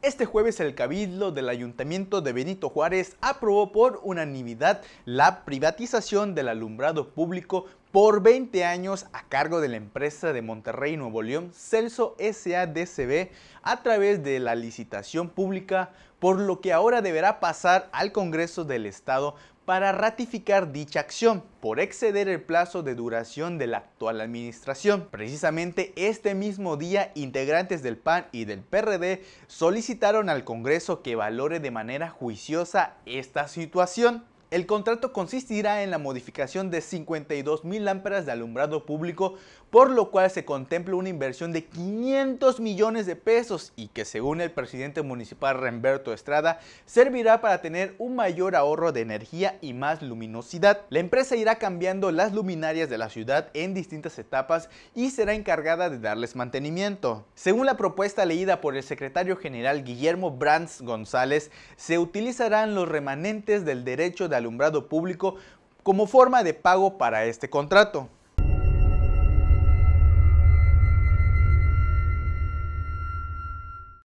Este jueves el Cabildo del Ayuntamiento de Benito Juárez aprobó por unanimidad la privatización del alumbrado público por 20 años a cargo de la empresa de Monterrey Nuevo León, Celso SADCB, a través de la licitación pública, por lo que ahora deberá pasar al Congreso del Estado para ratificar dicha acción por exceder el plazo de duración de la actual administración. Precisamente este mismo día, integrantes del PAN y del PRD solicitaron al Congreso que valore de manera juiciosa esta situación. El contrato consistirá en la modificación de 52 mil lámparas de alumbrado público, por lo cual se contempla una inversión de 500 millones de pesos y que según el presidente municipal Remberto Estrada servirá para tener un mayor ahorro de energía y más luminosidad. La empresa irá cambiando las luminarias de la ciudad en distintas etapas y será encargada de darles mantenimiento. Según la propuesta leída por el secretario general Guillermo Brands González, se utilizarán los remanentes del derecho de alumbrado público como forma de pago para este contrato.